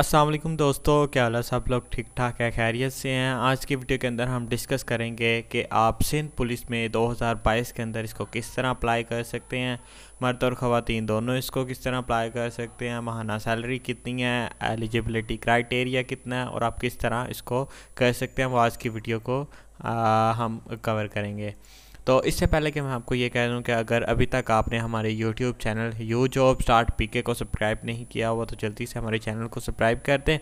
असलम दोस्तों क्या हाल है सब लोग ठीक ठाक है खैरियत से हैं आज की वीडियो के अंदर हम डिस्कस करेंगे कि आप सिंध पुलिस में 2022 के अंदर इसको किस तरह अप्लाई कर सकते हैं मर्द और ख़वान दोनों इसको किस तरह अप्लाई कर सकते हैं महाना सैलरी कितनी है एलिजिबिलिटी क्राइटेरिया कितना है और आप किस तरह इसको कर सकते हैं वो आज की वीडियो को आ, हम कवर करेंगे तो इससे पहले कि मैं आपको ये कह दूँ कि अगर अभी तक आपने हमारे YouTube channel U job start PK को सब्सक्राइब नहीं किया हुआ तो जल्दी से हमारे चैनल को सब्सक्राइब कर दें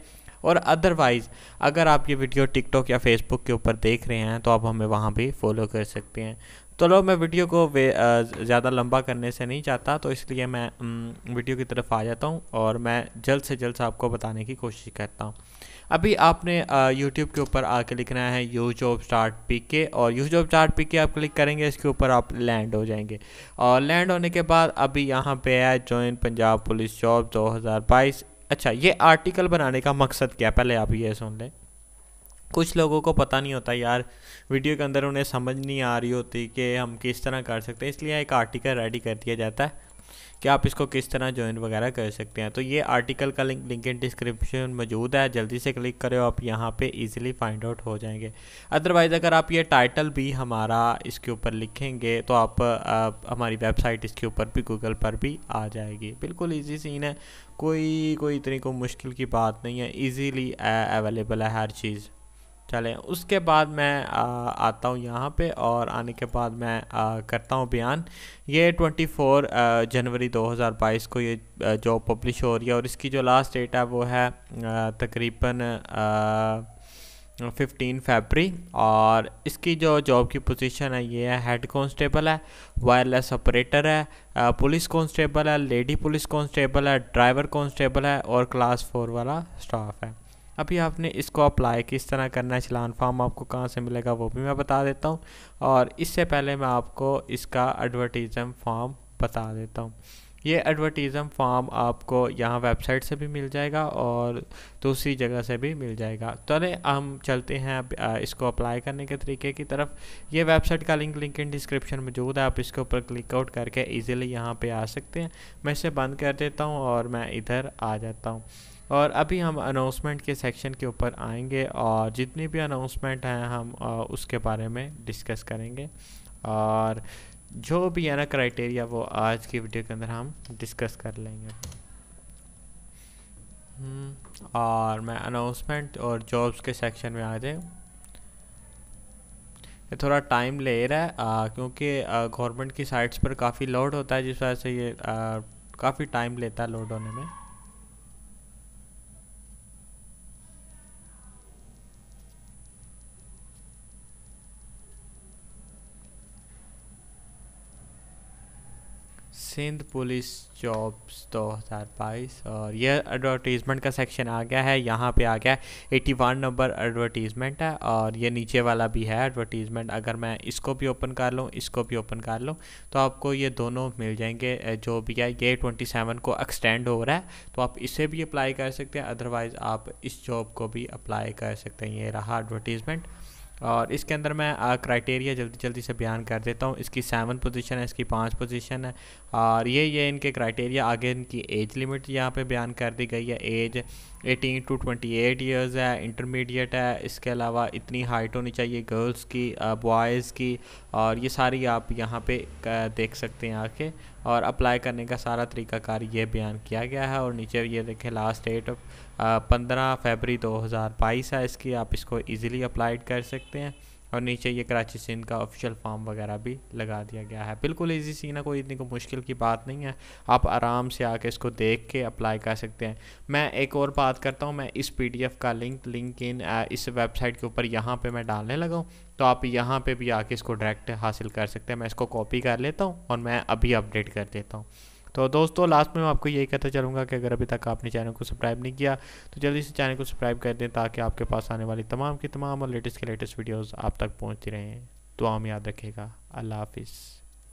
और अदरवाइज़ अगर आप ये वीडियो टिकटॉक या फेसबुक के ऊपर देख रहे हैं तो आप हमें वहाँ भी फॉलो कर सकते हैं चलो मैं वीडियो को ज़्यादा लंबा करने से नहीं चाहता तो इसलिए मैं वीडियो की तरफ आ जाता हूँ और मैं जल्द से जल्द आपको बताने की कोशिश करता हूँ अभी आपने यूट्यूब के ऊपर आके लिखना है यू जॉब स्टार्ट पी के और यू जॉब स्टार्ट पी के आप क्लिक करेंगे इसके ऊपर आप लैंड हो जाएंगे और लैंड होने के बाद अभी यहाँ पे है जॉइन पंजाब पुलिस जॉब 2022 अच्छा ये आर्टिकल बनाने का मकसद क्या पहले आप ये सुन लें कुछ लोगों को पता नहीं होता यार वीडियो के अंदर उन्हें समझ नहीं आ रही होती कि हम किस तरह कर सकते हैं इसलिए एक आर्टिकल रेडी कर दिया जाता है कि आप इसको किस तरह ज्वाइन वगैरह कर सकते हैं तो ये आर्टिकल का लिंक लिंक इन डिस्क्रिप्शन मौजूद है जल्दी से क्लिक करें आप यहाँ पे इजीली फाइंड आउट हो जाएंगे अदरवाइज़ अगर आप ये टाइटल भी हमारा इसके ऊपर लिखेंगे तो आप, आप हमारी वेबसाइट इसके ऊपर भी गूगल पर भी आ जाएगी बिल्कुल ईजी सीन है कोई कोई इतनी को मुश्किल की बात नहीं है ईजीली अवेलेबल है हर चीज़ चलें उसके बाद मैं आ, आता हूँ यहाँ पे और आने के बाद मैं आ, करता हूँ बयान ये 24 जनवरी 2022 को ये जॉब पब्लिश हो रही है और इसकी जो लास्ट डेट है वो है तकरीबन फिफ्टीन फेबरी और इसकी जो जॉब की पोजीशन है ये है हेड कांस्टेबल है वायरलेस ऑपरेटर है पुलिस कांस्टेबल है लेडी पुलिस कांस्टेबल है ड्राइवर कांस्टेबल है और क्लास फोर वाला स्टाफ है अभी आपने इसको अप्लाई किस तरह करना है चलान फॉर्म आपको कहाँ से मिलेगा वो भी मैं बता देता हूँ और इससे पहले मैं आपको इसका एडवर्टीज़म फॉर्म बता देता हूँ ये एडवर्टीज़म फॉर्म आपको यहाँ वेबसाइट से भी मिल जाएगा और दूसरी जगह से भी मिल जाएगा तो अरे हम चलते हैं अब इसको अप्लाई करने के तरीके की तरफ ये वेबसाइट का लिंक लिंक इन डिस्क्रिप्शन मौजूद है आप इसके ऊपर क्लिक आउट करके इजीली यहाँ पे आ सकते हैं मैं इसे बंद कर देता हूँ और मैं इधर आ जाता हूँ और अभी हम अनाउंसमेंट के सेक्शन के ऊपर आएँगे और जितनी भी अनाउंसमेंट हैं हम उसके बारे में डिस्कस करेंगे और जो भी है ना क्राइटेरिया वो आज की वीडियो के अंदर हम डिस्कस कर लेंगे हम्म, और मैं अनाउंसमेंट और जॉब्स के सेक्शन में आ जाए ये थोड़ा टाइम ले रहा है आ, क्योंकि गवर्नमेंट की साइट्स पर काफ़ी लोड होता है जिस वजह से ये काफ़ी टाइम लेता है लोड होने में सिंध पुलिस जॉब्स 2022 और यह एडवर्टीज़मेंट का सेक्शन आ गया है यहाँ पे आ गया है 81 नंबर एडवर्टीज़मेंट है और ये नीचे वाला भी है एडवर्टीज़मेंट अगर मैं इसको भी ओपन कर लूँ इसको भी ओपन कर लूँ तो आपको ये दोनों मिल जाएंगे जो भी है ये 27 को एक्सटेंड हो रहा है तो आप इसे भी अप्लाई कर सकते हैं अदरवाइज़ आप इस जॉब को भी अप्लाई कर सकते हैं ये रहा एडवर्टीज़मेंट और इसके अंदर मैं क्राइटेरिया जल्दी जल्दी से बयान कर देता हूँ इसकी सेवन पोजीशन है इसकी पाँच पोजीशन है और ये ये इनके क्राइटेरिया आगे इनकी एज लिमिट यहाँ पे बयान कर दी गई है एज 18 टू 28 ईयर्स है इंटरमीडिएट है इसके अलावा इतनी हाइट होनी चाहिए गर्ल्स की बॉयज़ की और ये सारी आप यहाँ पे देख सकते हैं आके और अप्लाई करने का सारा तरीकाकार ये बयान किया गया है और नीचे ये देखें लास्ट डेट uh, पंद्रह फरवरी 2022 है इसकी आप इसको इजीली अप्लाई कर सकते हैं और नीचे ये कराची सिंध का ऑफिशियल फॉर्म वगैरह भी लगा दिया गया है बिल्कुल इजी सीन है कोई इतनी कोई मुश्किल की बात नहीं है आप आराम से आके इसको देख के अप्लाई कर सकते हैं मैं एक और बात करता हूँ मैं इस पीडीएफ का लिंक लिंक इन इस वेबसाइट के ऊपर यहाँ पर मैं डालने लगा तो आप यहाँ पर भी आके इसको डायरेक्ट हासिल कर सकते हैं मैं इसको कॉपी कर लेता हूँ और मैं अभी अपडेट कर देता हूँ तो दोस्तों लास्ट में मैं आपको यही कहता चलूँगा कि अगर अभी तक आपने चैनल को सब्सक्राइब नहीं किया तो जल्दी से चैनल को सब्सक्राइब कर दें ताकि आपके पास आने वाली तमाम की तमाम और लेटेस्ट के लेटेस्ट वीडियोज़ आप तक पहुँचती रहें तो हम याद रखेगा अल्लाह हाफिज़